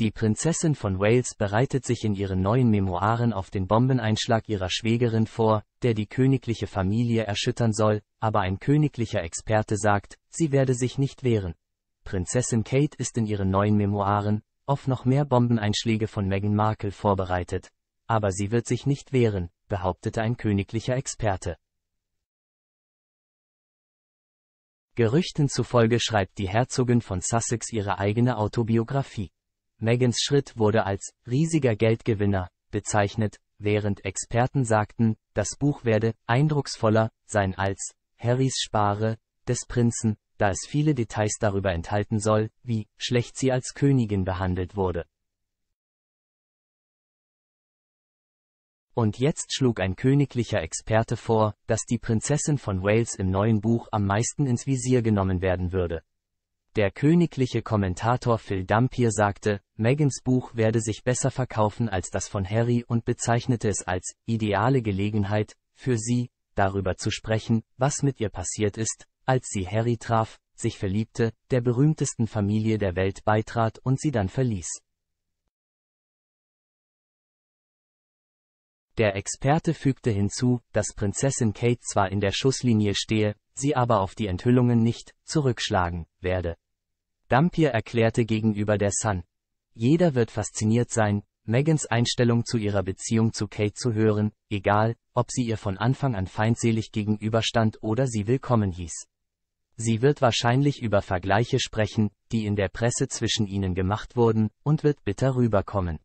Die Prinzessin von Wales bereitet sich in ihren neuen Memoiren auf den Bombeneinschlag ihrer Schwägerin vor, der die königliche Familie erschüttern soll, aber ein königlicher Experte sagt, sie werde sich nicht wehren. Prinzessin Kate ist in ihren neuen Memoiren, auf noch mehr Bombeneinschläge von Meghan Markle vorbereitet. Aber sie wird sich nicht wehren, behauptete ein königlicher Experte. Gerüchten zufolge schreibt die Herzogin von Sussex ihre eigene Autobiografie. Megans Schritt wurde als riesiger Geldgewinner bezeichnet, während Experten sagten, das Buch werde eindrucksvoller sein als Harrys Spare des Prinzen, da es viele Details darüber enthalten soll, wie schlecht sie als Königin behandelt wurde. Und jetzt schlug ein königlicher Experte vor, dass die Prinzessin von Wales im neuen Buch am meisten ins Visier genommen werden würde. Der königliche Kommentator Phil Dampier sagte, Megans Buch werde sich besser verkaufen als das von Harry und bezeichnete es als ideale Gelegenheit für sie, darüber zu sprechen, was mit ihr passiert ist, als sie Harry traf, sich verliebte, der berühmtesten Familie der Welt beitrat und sie dann verließ. Der Experte fügte hinzu, dass Prinzessin Kate zwar in der Schusslinie stehe, sie aber auf die Enthüllungen nicht zurückschlagen werde. Dampier erklärte gegenüber der Sun. Jeder wird fasziniert sein, Megans Einstellung zu ihrer Beziehung zu Kate zu hören, egal, ob sie ihr von Anfang an feindselig gegenüberstand oder sie willkommen hieß. Sie wird wahrscheinlich über Vergleiche sprechen, die in der Presse zwischen ihnen gemacht wurden, und wird bitter rüberkommen.